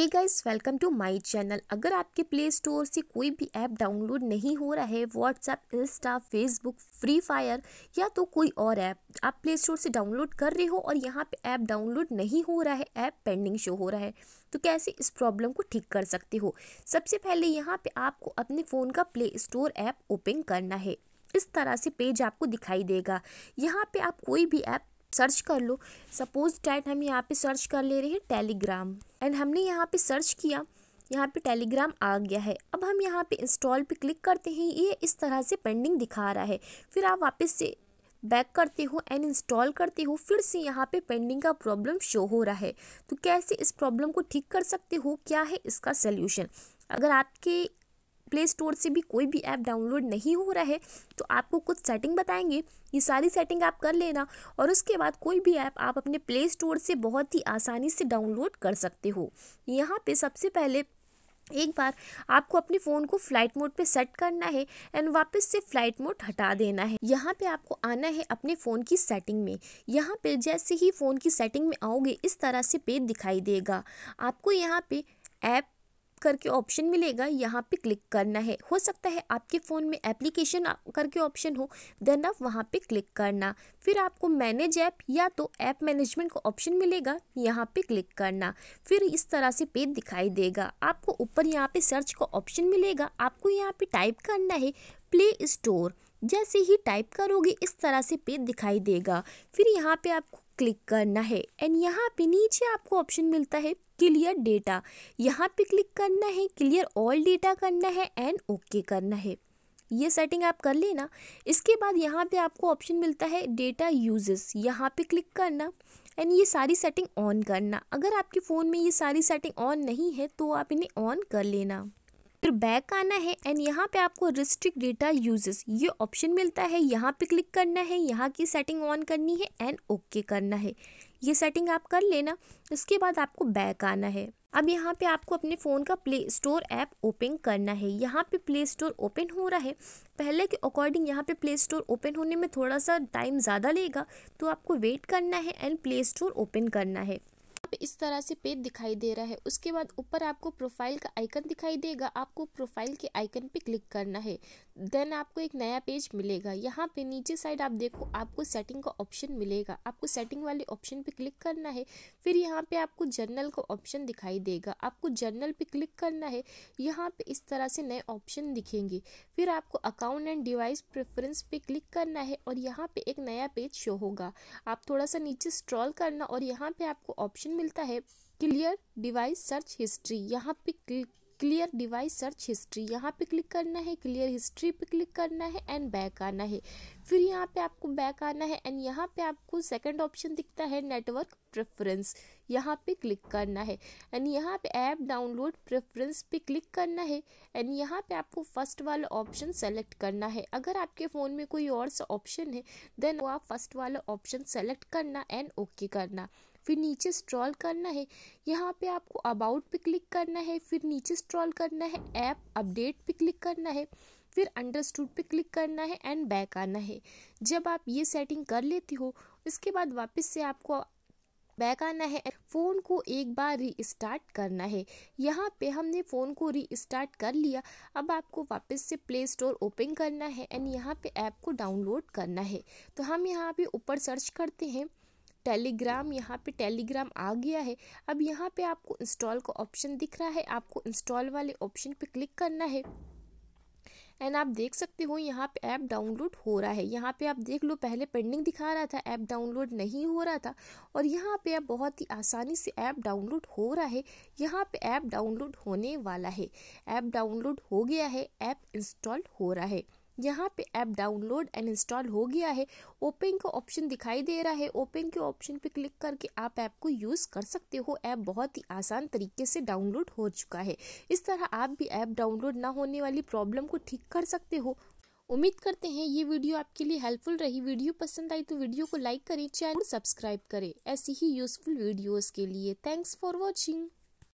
hey guys welcome to my channel अगर आपके play store से कोई भी ऐप डाउनलोड नहीं हो रहा है WhatsApp Insta Facebook Free Fire या तो कोई और ऐप आप प्ले स्टोर से डाउनलोड कर रहे हो और यहाँ पे ऐप डाउनलोड नहीं हो रहा है ऐप पेंडिंग शो हो रहा है तो कैसे इस प्रॉब्लम को ठीक कर सकते हो सबसे पहले यहाँ पर आपको अपने फ़ोन का प्ले स्टोर ऐप ओपन करना है इस तरह से पेज आपको दिखाई देगा यहाँ पे आप कोई भी ऐप सर्च कर लो सपोज डैट हम यहाँ पे सर्च कर ले रहे हैं टेलीग्राम एंड हमने यहाँ पे सर्च किया यहाँ पे टेलीग्राम आ गया है अब हम यहाँ पे इंस्टॉल पे क्लिक करते हैं ये इस तरह से पेंडिंग दिखा रहा है फिर आप वापस से बैक करते हो एंड इंस्टॉल करते हो फिर से यहाँ पे पेंडिंग का प्रॉब्लम शो हो रहा है तो कैसे इस प्रॉब्लम को ठीक कर सकते हो क्या है इसका सल्यूशन अगर आपके प्ले स्टोर से भी कोई भी ऐप डाउनलोड नहीं हो रहा है तो आपको कुछ सेटिंग बताएंगे ये सारी सेटिंग आप कर लेना और उसके बाद कोई भी ऐप आप अपने प्ले स्टोर से बहुत ही आसानी से डाउनलोड कर सकते हो यहाँ पे सबसे पहले एक बार आपको अपने फ़ोन को फ्लाइट मोड पे सेट करना है एंड वापस से फ्लाइट मोड हटा देना है यहाँ पे आपको आना है अपने फ़ोन की सेटिंग में यहाँ पे जैसे ही फ़ोन की सेटिंग में आओगे इस तरह से पेज दिखाई देगा आपको यहाँ पे ऐप करके ऑप्शन मिलेगा यहाँ पे क्लिक करना है हो सकता है आपके फ़ोन में एप्लीकेशन करके ऑप्शन हो देन आप वहाँ पे क्लिक करना फिर आपको मैनेज ऐप या तो ऐप मैनेजमेंट का ऑप्शन मिलेगा यहाँ पे क्लिक करना फिर इस तरह से पेज दिखाई देगा आपको ऊपर यहाँ पे सर्च का ऑप्शन मिलेगा आपको यहाँ पर टाइप करना है प्ले स्टोर जैसे ही टाइप करोगे इस तरह से पेज दिखाई देगा फिर यहाँ पे आपको क्लिक करना है एंड यहाँ पे नीचे आपको ऑप्शन मिलता है क्लियर डेटा यहाँ पे क्लिक करना है क्लियर ऑल डेटा करना है एंड ओके okay करना है ये सेटिंग आप कर लेना इसके बाद यहाँ पे आपको ऑप्शन मिलता है डेटा यूजेस यहाँ पे क्लिक करना एंड ये सारी सेटिंग ऑन करना अगर आपके फ़ोन में ये सारी सेटिंग ऑन नहीं है तो आप इन्हें ऑन कर लेना फिर बैक आना है एंड यहाँ पे आपको रिस्ट्रिक्ट डेटा यूजेस ये ऑप्शन मिलता है यहाँ पे क्लिक करना है यहाँ की सेटिंग ऑन करनी है एंड ओके okay करना है ये सेटिंग आप कर लेना उसके बाद आपको बैक आना है अब यहाँ पे आपको अपने फ़ोन का प्ले स्टोर ऐप ओपन करना है यहाँ पे प्ले स्टोर ओपन हो रहा है पहले के अकॉर्डिंग यहाँ पे प्ले स्टोर ओपन होने में थोड़ा सा टाइम ज़्यादा लेगा तो आपको वेट करना है एंड प्ले स्टोर ओपन करना है पे इस तरह से पेज दिखाई दे रहा है उसके बाद ऊपर आपको प्रोफाइल का आइकन दिखाई देगा आपको प्रोफाइल के आइकन पे क्लिक करना है देन आपको एक नया पेज मिलेगा यहाँ पे नीचे साइड आप देखो आपको सेटिंग का ऑप्शन मिलेगा आपको सेटिंग वाले ऑप्शन पे क्लिक करना है फिर यहाँ पे आपको जर्नल का ऑप्शन दिखाई देगा आपको जर्नल पे क्लिक करना है यहाँ पे इस तरह से नए ऑप्शन दिखेंगे फिर आपको अकाउंट एंड डिवाइस प्रेफरेंस पे क्लिक करना है और यहाँ पे एक नया पेज शो होगा आप थोड़ा सा नीचे स्क्रॉल करना और यहाँ पे आपको ऑप्शन मिलता है क्लियर डिवाइस सर्च हिस्ट्री यहाँ पे क्लियर डिवाइस सर्च हिस्ट्री यहाँ पे क्लिक करना है क्लियर हिस्ट्री पे क्लिक करना है एंड बैक आना है फिर यहाँ पे आपको बैक आना है एंड यहाँ पे आपको सेकंड ऑप्शन दिखता है नेटवर्क प्रेफरेंस यहाँ पे क्लिक करना है एंड यहाँ पे ऐप डाउनलोड प्रेफरेंस पे क्लिक करना है एंड यहाँ पे आपको फर्स्ट वाला ऑप्शन सेलेक्ट करना है अगर आपके फ़ोन में कोई और सा ऑप्शन है देन वो आप फर्स्ट वाला ऑप्शन सेलेक्ट करना एंड ओके okay करना फिर नीचे स्ट्रॉल करना है यहाँ पे आपको अबाउट पे क्लिक करना है फिर नीचे स्ट्रॉल करना है ऐप अपडेट पे क्लिक करना है फिर अंडरस्टूड पे क्लिक करना है एंड बैक आना है जब आप ये सेटिंग कर लेती हो उसके बाद वापस से आपको बैक आना है फ़ोन को एक बार रीस्टार्ट करना है यहाँ पे हमने फ़ोन को रीस्टार्ट कर लिया अब आपको वापस से प्ले स्टोर ओपन करना है एंड यहाँ पे ऐप को डाउनलोड करना है तो हम यहाँ पे ऊपर सर्च करते हैं टेलीग्राम यहाँ पे टेलीग्राम आ गया है अब यहाँ पे आपको इंस्टॉल का ऑप्शन दिख रहा है आपको इंस्टॉल वाले ऑप्शन पे क्लिक करना है एंड आप देख सकते हो यहाँ पे ऐप डाउनलोड हो रहा है यहाँ पे आप देख लो पहले पेंडिंग दिखा रहा था ऐप डाउनलोड नहीं हो रहा था और यहाँ पे आप बहुत ही आसानी से ऐप डाउनलोड हो रहा है यहाँ पे ऐप डाउनलोड होने वाला है ऐप डाउनलोड हो गया है ऐप इंस्टॉल हो रहा है यहाँ पे ऐप डाउनलोड एंड इंस्टॉल हो गया है ओपन का ऑप्शन दिखाई दे रहा है ओपन के ऑप्शन पे क्लिक करके आप ऐप को यूज़ कर सकते हो ऐप बहुत ही आसान तरीके से डाउनलोड हो चुका है इस तरह आप भी ऐप डाउनलोड ना होने वाली प्रॉब्लम को ठीक कर सकते हो उम्मीद करते हैं ये वीडियो आपके लिए हेल्पफुल रही वीडियो पसंद आई तो वीडियो को लाइक करें चैनल सब्सक्राइब करें ऐसी ही यूजफुल वीडियोस के लिए थैंक्स फॉर वॉचिंग